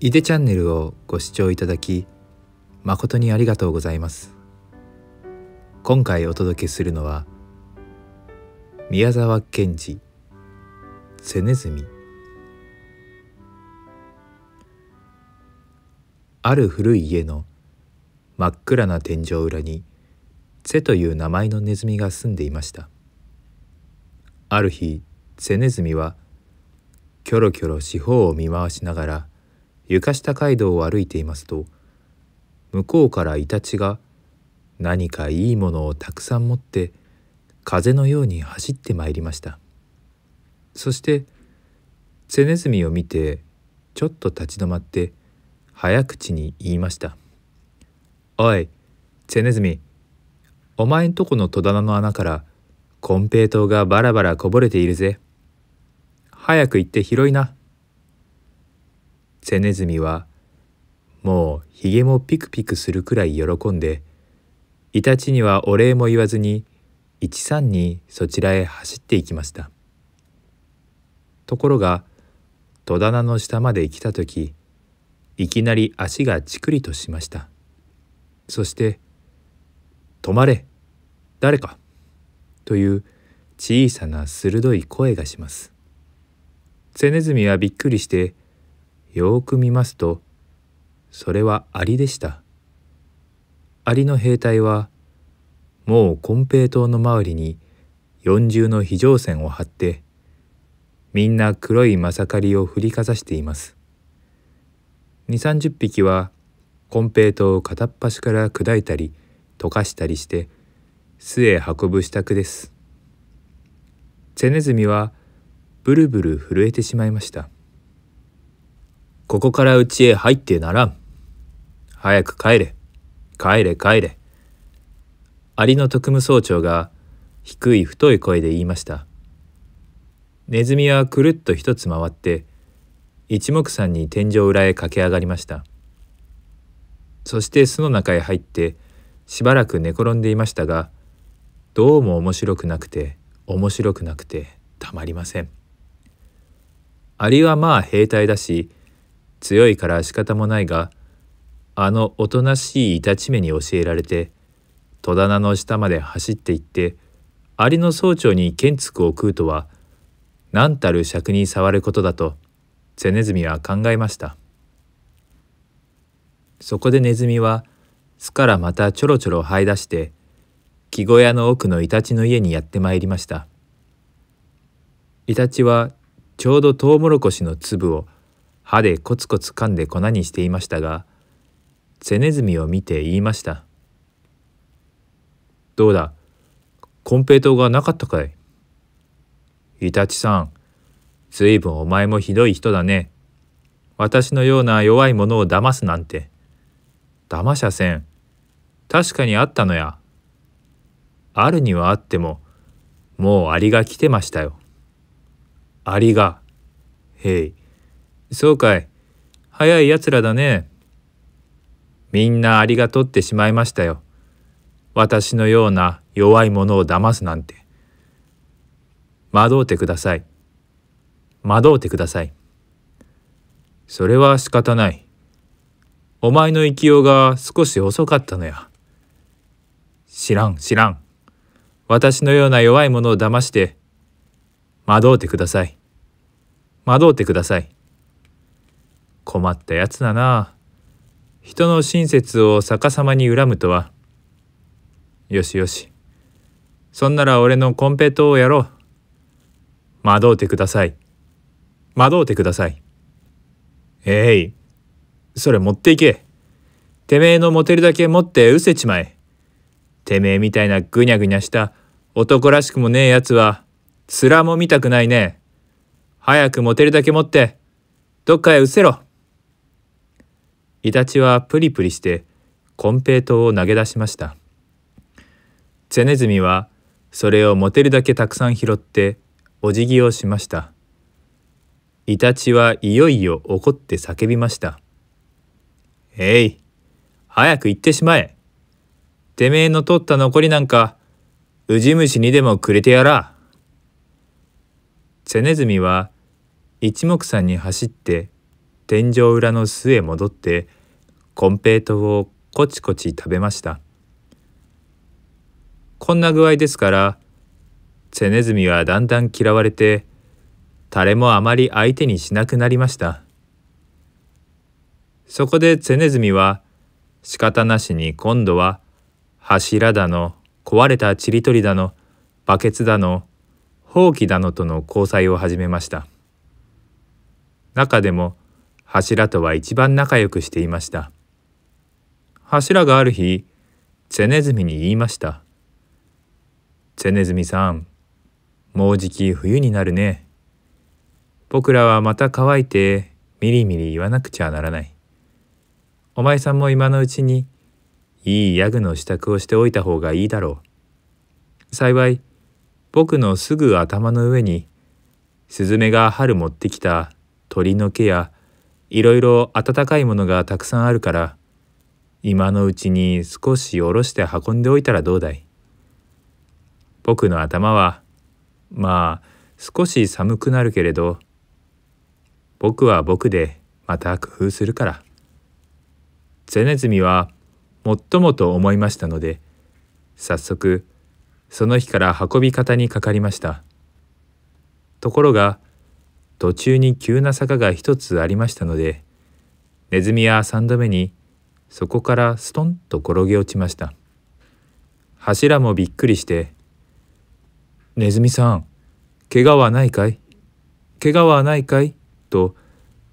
いでチャンネルをご視聴いただき誠にありがとうございます今回お届けするのは宮沢賢治セネズミある古い家の真っ暗な天井裏にツという名前のネズミが住んでいましたある日ツェネズミはキョロキョロ四方を見回しながら床下街道を歩いていますと向こうからイタチが何かいいものをたくさん持って風のように走ってまいりましたそしてツェネズミを見てちょっと立ち止まって早口に言いました「おいツェネズミお前んとこの戸棚の穴から金平糖がバラバラこぼれているぜ。早く行って拾いな。セネズミはもうひげもピクピクするくらい喜んでイタチにはお礼も言わずに一三にそちらへ走っていきました。ところが戸棚の下まで来た時いきなり足がチクリとしました。そして止まれ誰かという小さな鋭い声がします。セネズミはびっくりしてよーく見ますとそれはアリでした。アリの兵隊はもう金平糖の周りに四重の非常線を張ってみんな黒いマサカリを振りかざしています。2、30匹は金平糖を片っ端から砕いたり溶かしたりして巣へ運ぶ支度です。チェネズミはブルブル震えてしまいました。ここから家へ入ってならん。早く帰れ。帰れ帰れ。アリの特務総長が低い太い声で言いました。ネズミはくるっと一つ回って一目散に天井裏へ駆け上がりました。そして巣の中へ入ってしばらく寝転んでいましたがどうも面白くなくて面白くなくてたまりません。アリはまあ兵隊だし強いから仕方もないがあのおとなしいいたち目に教えられて戸棚の下まで走っていってアリの総長に剣つくを食うとは何たる尺に触ることだとゼネズミは考えましたそこでネズミは「巣からまたちょろちょろ這い出して木小屋の奥のイタチの家にやってまいりましたイタチはちょうどトウモロコシの粒を歯でコツコツ噛んで粉にしていましたがセネズミを見て言いました「どうだ金平糖がなかったかい?」。イタチさんずいぶんお前もひどい人だね。私のような弱い者を騙すなんて。騙しゃせん。確かにあったのや。あるにはあっても、もうアリが来てましたよ。アリが。へい。そうかい。早い奴らだね。みんなアリが取ってしまいましたよ。私のような弱い者を騙すなんて。惑うてください。惑うてください。それは仕方ない。お前の生きようが少し遅かったのや。知らん知らん。私のような弱い者を騙して、惑うてください。惑うてください。困ったやつだな。人の親切を逆さまに恨むとは。よしよし。そんなら俺のコンペトをやろう。惑うてください。惑うてください。えい、それ持っていけ。てめえのモテるだけ持ってうせちまえ。てめえみたいなぐにゃぐにゃした男らしくもねえやつは面も見たくないね早くモテるだけ持ってどっかへうせろイタチはプリプリしてコンペイトを投げ出しましたゼネズミはそれを持てるだけたくさん拾ってお辞儀をしましたイタチはいよいよ怒って叫びました「えい早く行ってしまえてめえの取った残りなんか、ウジ虫にでもくれてやら。瀬ネズミは一目散に走って天井裏の巣へ戻ってコンペイトをコチコチ食べましたこんな具合ですからセネズミはだんだん嫌われて誰もあまり相手にしなくなりましたそこでセネズミは仕方なしに今度は柱だの壊れたちりとりだのバケツだの放棄だのとの交際を始めました中でも柱とは一番仲良くしていました柱がある日ゼネズミに言いました「ゼネズミさんもうじき冬になるね僕らはまた乾いてみりみり言わなくちゃならないお前さんも今のうちにいいヤグの支度をしておいた方がいいだろう。幸い、僕のすぐ頭の上に、スズメが春持ってきた鳥の毛や、いろいろ温かいものがたくさんあるから、今のうちに少し下ろして運んでおいたらどうだい。僕の頭は、まあ、少し寒くなるけれど、僕は僕でまた工夫するから。ゼネズミはもっともと思いましたので早速その日から運び方にかかりましたところが途中に急な坂が一つありましたのでネズミは3度目にそこからストンと転げ落ちました柱もびっくりして「ネズミさん怪我はないかい怪我はないかい?」と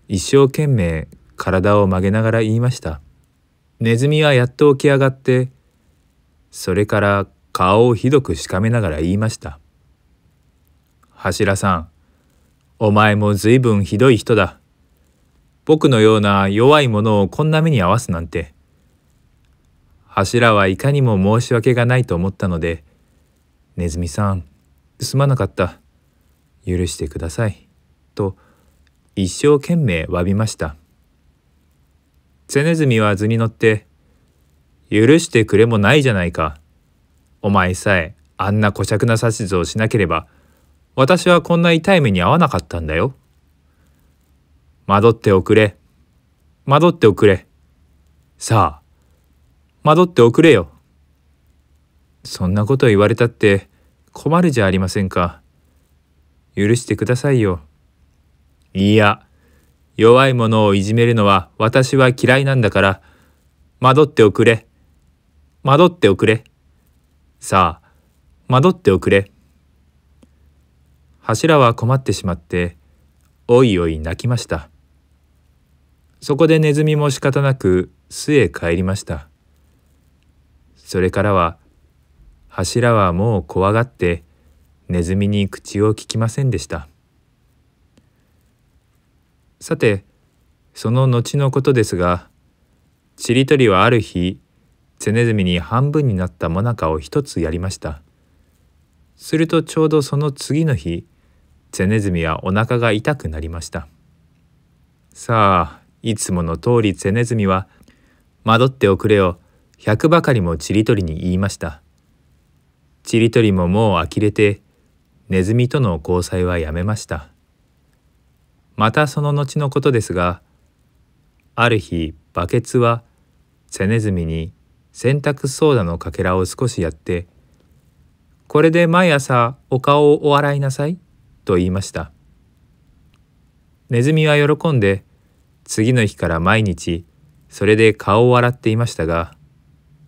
一生懸命体を曲げながら言いましたネズミはやっと起き上がってそれから顔をひどくしかめながら言いました「柱さんお前もずいぶんひどい人だ。僕のような弱いものをこんな目に遭わすなんて。柱はいかにも申し訳がないと思ったので、ネズミさん、すまなかった。許してください。と、一生懸命詫びました。ゼネズミは図に乗って「許してくれもないじゃないか。お前さえあんな小酌な指図をしなければ私はこんな痛い目に遭わなかったんだよ。惑っておくれ。惑っておくれ。さあ惑っておくれよ。そんなこと言われたって困るじゃありませんか。許してくださいよ。いや、弱い者をいじめるのは私は嫌いなんだから、まどっておくれ。まどっておくれ。さあ、まどっておくれ。柱は困ってしまって、おいおい泣きました。そこでネズミも仕方なく巣へ帰りました。それからは、柱はもう怖がって、ネズミに口をききませんでした。さてその後のことですがちりとりはある日ゼネズミに半分になったもなかを一つやりましたするとちょうどその次の日ゼネズミはお腹が痛くなりましたさあいつもの通りゼネズミは「惑っておくれよ」100ばかりもちりとりに言いましたちりとりももう呆れてネズミとの交際はやめましたまたその後のことですがある日バケツはセネズミに洗濯ソーダのかけらを少しやって「これで毎朝お顔をお洗いなさい」と言いましたネズミは喜んで次の日から毎日それで顔を洗っていましたが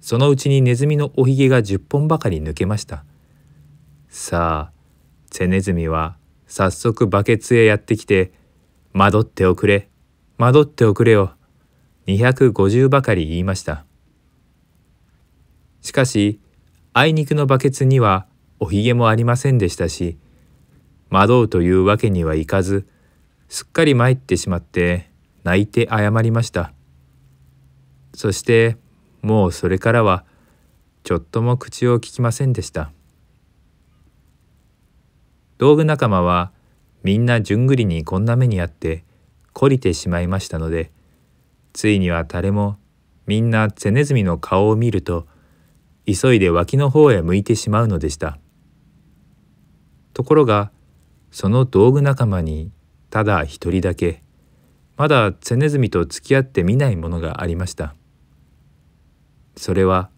そのうちにネズミのおひげが10本ばかり抜けましたさあセネズミは早速バケツへやってきて戻っておくれ、戻っておくれよ、250ばかり言いました。しかし、あいにくのバケツにはおひげもありませんでしたし、惑うというわけにはいかず、すっかり参ってしまって泣いて謝りました。そして、もうそれからは、ちょっとも口をききませんでした。道具仲間は、みんなじゅんぐりにこんな目にあって懲りてしまいましたのでついには誰もみんなゼネズミの顔を見ると急いで脇の方へ向いてしまうのでしたところがその道具仲間にただ一人だけまだゼネズミと付き合ってみないものがありましたそれは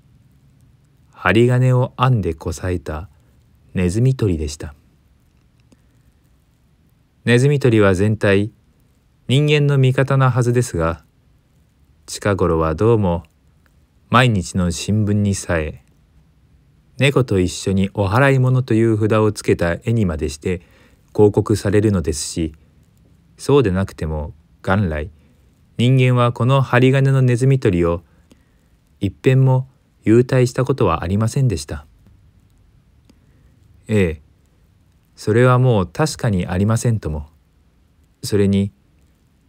針金を編んでこさえたネズミ捕りでしたネズミ捕りは全体人間の味方なはずですが近頃はどうも毎日の新聞にさえ猫と一緒にお払い物という札をつけた絵にまでして広告されるのですしそうでなくても元来人間はこの針金のネズミ捕りを一遍も優待したことはありませんでした。ええそれはもう確かにありませんとも。それに、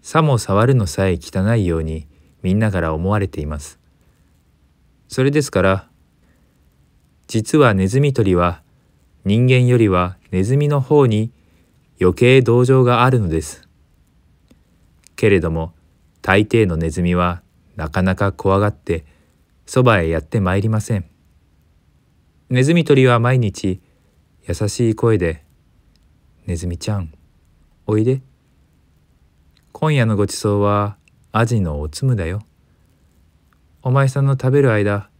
さも触るのさえ汚いようにみんなから思われています。それですから、実はネズミ捕りは人間よりはネズミの方に余計同情があるのです。けれども大抵のネズミはなかなか怖がってそばへやってまいりません。ネズミ捕りは毎日優しい声でネズミちゃんおいで今夜のごちそうはアジのおつむだよお前さんの食べる間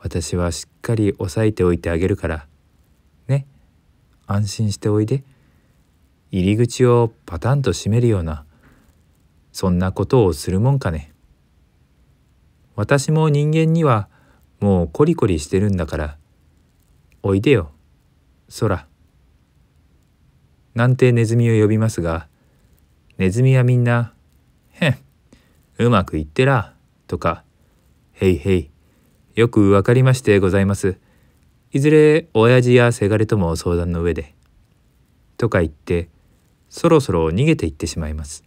私はしっかり押さえておいてあげるからね安心しておいで入り口をパタンと閉めるようなそんなことをするもんかね私も人間にはもうコリコリしてるんだからおいでよ空。なんてネズミを呼びますが、ネズミはみんな、へん、うまくいってら、とか、へいへい、よくわかりましてございます。いずれ親父やせがれとも相談の上で、とか言って、そろそろ逃げていってしまいます。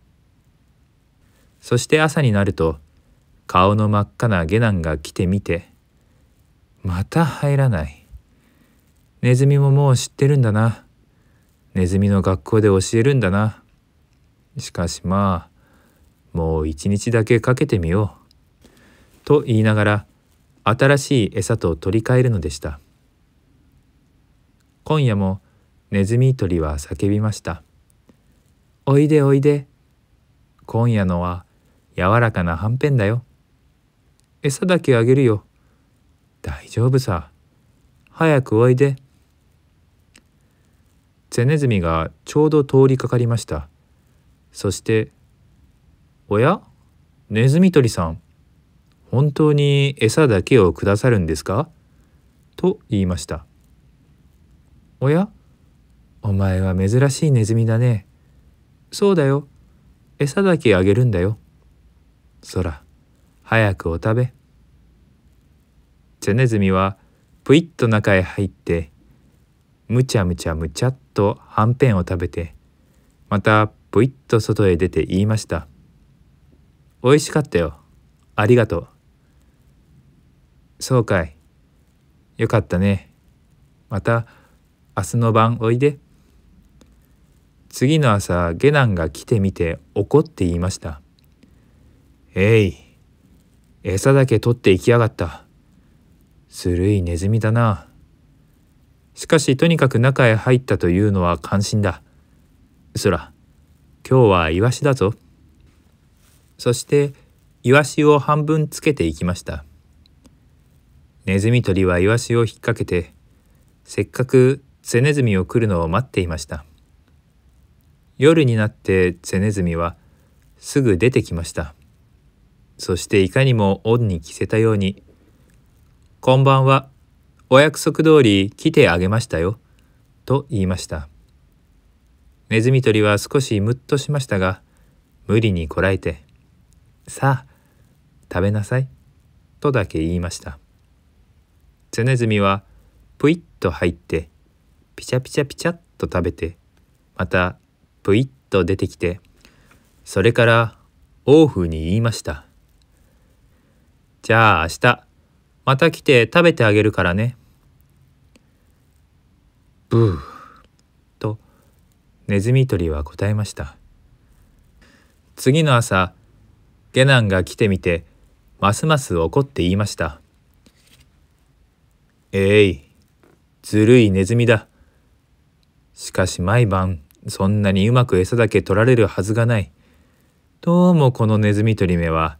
そして朝になると、顔の真っ赤な下男が来てみて、また入らない。ネズミももう知ってるんだな。ネズミの学校で教えるんだな。しかしまあ、もう一日だけかけてみよう。と言いながら、新しい餌と取り替えるのでした。今夜もネズミ捕りは叫びました。おいでおいで。今夜のは柔らかなはんぺんだよ。餌だけあげるよ。大丈夫さ。早くおいで。ゼネズミがちょうど通りかかりましたそして「おやネズミ捕りさん本当に餌だけをくださるんですか?」と言いました「おやお前は珍しいネズミだね。そうだよ。餌だけあげるんだよ。そら、早くお食べ。ゼネズミはぷいっと中へ入ってむちゃむちゃむちゃっとはんぺんを食べてまたぷいっと外へ出て言いました「おいしかったよありがとう」「そうかいよかったねまた明日の晩おいで」次の朝下男が来てみて怒って言いました「えい餌だけ取っていきやがった」「ずるいネズミだな」しかしとにかく中へ入ったというのは関心だ。そら、今日はイワシだぞ。そして、イワシを半分つけていきました。ネズミ捕りはイワシを引っ掛けて、せっかくセネズミを来るのを待っていました。夜になってセネズミはすぐ出てきました。そしていかにも恩に着せたように、こんばんは、お約束通り来てあげましたよ。と言いました。ネズミ捕りは少しムッとしましたが、無理にこらえて、さあ、食べなさい。とだけ言いました。ツネズミはぷいっと入って、ピチャピチャピチャっと食べて、またぷいっと出てきて、それから王府に言いました。じゃあ明日、また来て食べてあげるからね。ブー。と、ネズミ鳥は答えました。次の朝、下男が来てみて、ますます怒って言いました。えい、ずるいネズミだ。しかし毎晩、そんなにうまく餌だけ取られるはずがない。どうもこのネズミ取り目は、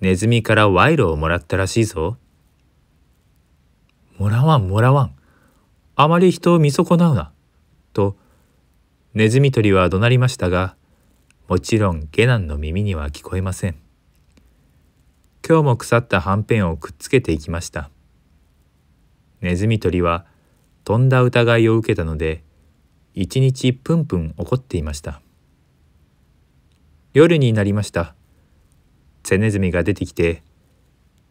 ネズミから賄賂をもらったらしいぞ。もらわんもらわんあまり人を見損なうな」とネズミ捕りは怒鳴りましたがもちろん下男の耳には聞こえません今日も腐ったはんぺんをくっつけていきましたネズミ捕りはとんだ疑いを受けたので一日プンプン怒っていました夜になりましたセネズミが出てきて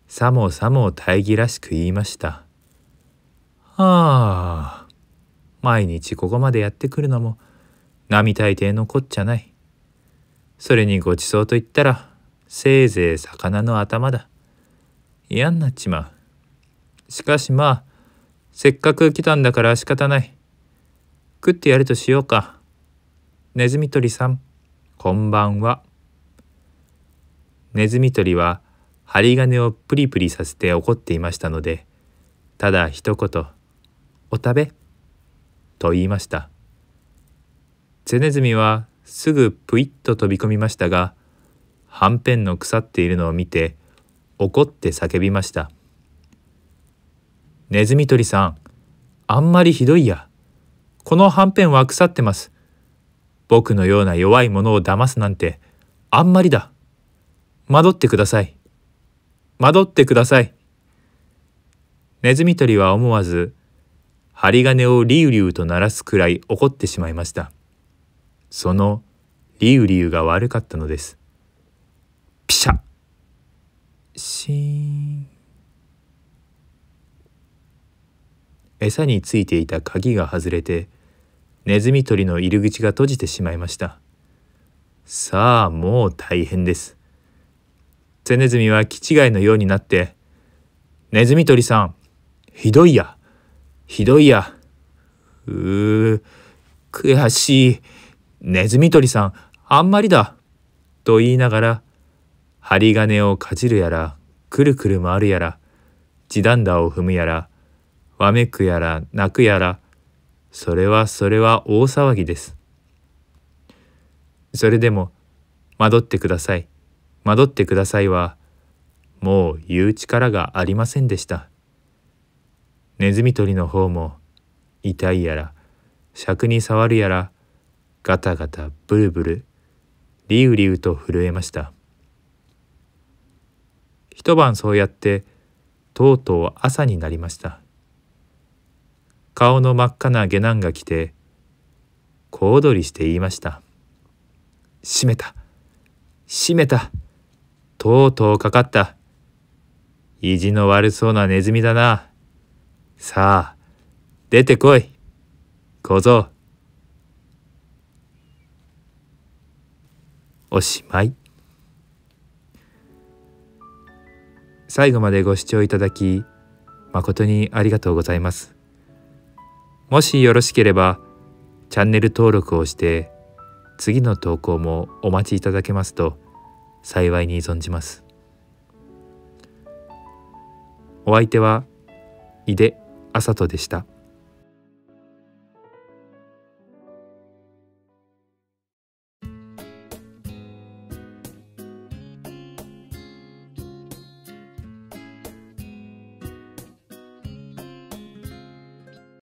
さもさも大義らしく言いました「ああ、毎日ここまでやってくるのも、並大抵のこっちゃない。それにごちそうと言ったら、せいぜい魚の頭だ。嫌になっちまう。しかしまあ、せっかく来たんだから仕方ない。食ってやるとしようか。ネズミ捕りさん、こんばんは。ネズミ捕りは針金をプリプリさせて怒っていましたので、ただ一言、お食べ」と言いましたゼネズミはすぐぷいっと飛び込みましたがはんぺんの腐っているのを見て怒って叫びました「ネズミ捕りさんあんまりひどいやこのはんぺんは腐ってます僕のような弱い者を騙すなんてあんまりだ惑ってください惑ってください」ネズミ捕りは思わず針金をリュウリュウと鳴らすくらい怒ってしまいました。そのリュウリュウが悪かったのです。ピシャシーン餌についていた鍵が外れてネズミ捕りの入り口が閉じてしまいましたさあもう大変ですゼネズミは気違いのようになって「ネズミ捕りさんひどいやひどいや。うー、悔しい。ネズミ捕りさん、あんまりだ。と言いながら、針金をかじるやら、くるくる回るやら、地団打を踏むやら、わめくやら、泣くやら、それはそれは大騒ぎです。それでも、惑ってください。惑ってくださいは、もう言う力がありませんでした。ネズミ捕りの方も痛いやら尺に触るやらガタガタブルブルリウリウと震えました一晩そうやってとうとう朝になりました顔の真っ赤な下男が来て小躍りして言いました「閉めた閉めたとうとうかかった意地の悪そうなネズミだな」さあ、出てこい。小僧。おしまい。最後までご視聴いただき、誠にありがとうございます。もしよろしければ、チャンネル登録をして、次の投稿もお待ちいただけますと、幸いに存じます。お相手は、井出あさとでした。